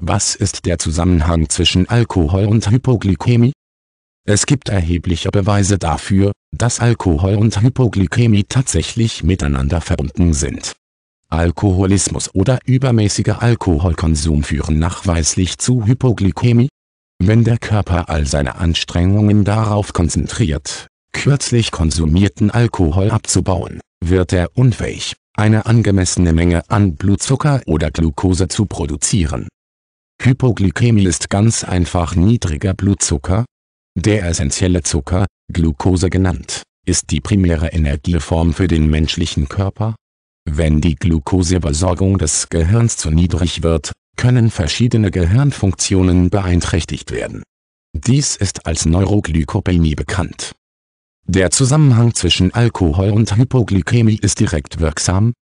Was ist der Zusammenhang zwischen Alkohol und Hypoglykämie? Es gibt erhebliche Beweise dafür, dass Alkohol und Hypoglykämie tatsächlich miteinander verbunden sind. Alkoholismus oder übermäßiger Alkoholkonsum führen nachweislich zu Hypoglykämie. Wenn der Körper all seine Anstrengungen darauf konzentriert, kürzlich konsumierten Alkohol abzubauen, wird er unfähig, eine angemessene Menge an Blutzucker oder Glucose zu produzieren Hypoglykämie ist ganz einfach niedriger Blutzucker. Der essentielle Zucker, Glucose genannt, ist die primäre Energieform für den menschlichen Körper. Wenn die Glucoseversorgung des Gehirns zu niedrig wird, können verschiedene Gehirnfunktionen beeinträchtigt werden. Dies ist als Neuroglykopämie bekannt. Der Zusammenhang zwischen Alkohol und Hypoglykämie ist direkt wirksam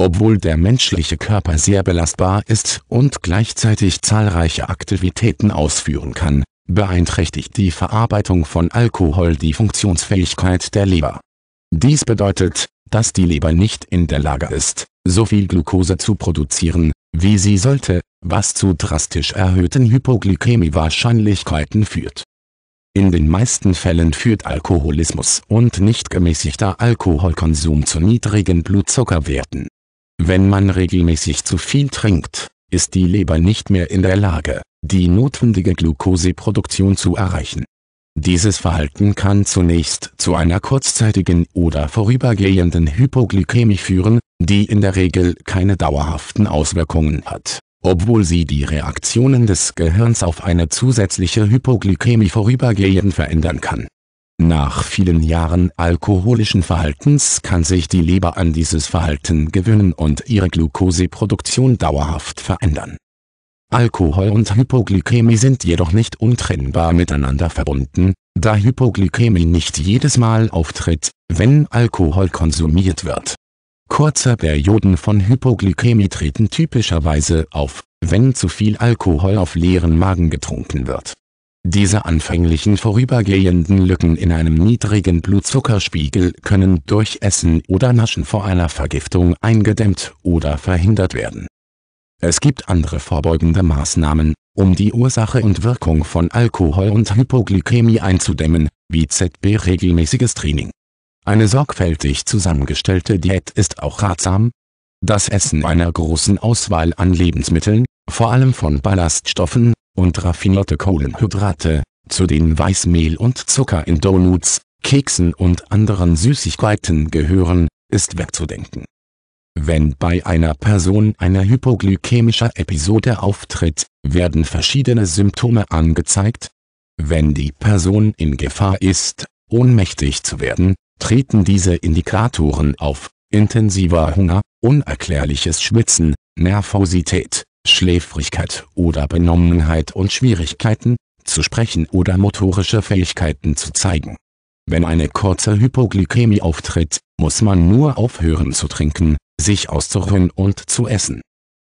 obwohl der menschliche Körper sehr belastbar ist und gleichzeitig zahlreiche Aktivitäten ausführen kann, beeinträchtigt die Verarbeitung von Alkohol die Funktionsfähigkeit der Leber. Dies bedeutet, dass die Leber nicht in der Lage ist, so viel Glucose zu produzieren, wie sie sollte, was zu drastisch erhöhten Hypoglykämie-Wahrscheinlichkeiten führt. In den meisten Fällen führt Alkoholismus und nicht gemäßigter Alkoholkonsum zu niedrigen Blutzuckerwerten wenn man regelmäßig zu viel trinkt, ist die Leber nicht mehr in der Lage, die notwendige Glukoseproduktion zu erreichen. Dieses Verhalten kann zunächst zu einer kurzzeitigen oder vorübergehenden Hypoglykämie führen, die in der Regel keine dauerhaften Auswirkungen hat, obwohl sie die Reaktionen des Gehirns auf eine zusätzliche Hypoglykämie vorübergehend verändern kann nach vielen Jahren alkoholischen Verhaltens kann sich die Leber an dieses Verhalten gewöhnen und ihre Glukoseproduktion dauerhaft verändern. Alkohol und Hypoglykämie sind jedoch nicht untrennbar miteinander verbunden, da Hypoglykämie nicht jedes Mal auftritt, wenn Alkohol konsumiert wird. Kurze Perioden von Hypoglykämie treten typischerweise auf, wenn zu viel Alkohol auf leeren Magen getrunken wird diese anfänglichen vorübergehenden Lücken in einem niedrigen Blutzuckerspiegel können durch Essen oder Naschen vor einer Vergiftung eingedämmt oder verhindert werden. Es gibt andere vorbeugende Maßnahmen, um die Ursache und Wirkung von Alkohol und Hypoglykämie einzudämmen, wie ZB regelmäßiges Training. Eine sorgfältig zusammengestellte Diät ist auch ratsam. Das Essen einer großen Auswahl an Lebensmitteln, vor allem von Ballaststoffen, und raffinierte Kohlenhydrate, zu denen Weißmehl und Zucker in Donuts, Keksen und anderen Süßigkeiten gehören, ist wegzudenken. Wenn bei einer Person eine hypoglykämische Episode auftritt, werden verschiedene Symptome angezeigt. Wenn die Person in Gefahr ist, ohnmächtig zu werden, treten diese Indikatoren auf, intensiver Hunger, unerklärliches Schwitzen, Nervosität, Schläfrigkeit oder Benommenheit und Schwierigkeiten, zu sprechen oder motorische Fähigkeiten zu zeigen. Wenn eine kurze Hypoglykämie auftritt, muss man nur aufhören zu trinken, sich auszuruhen und zu essen.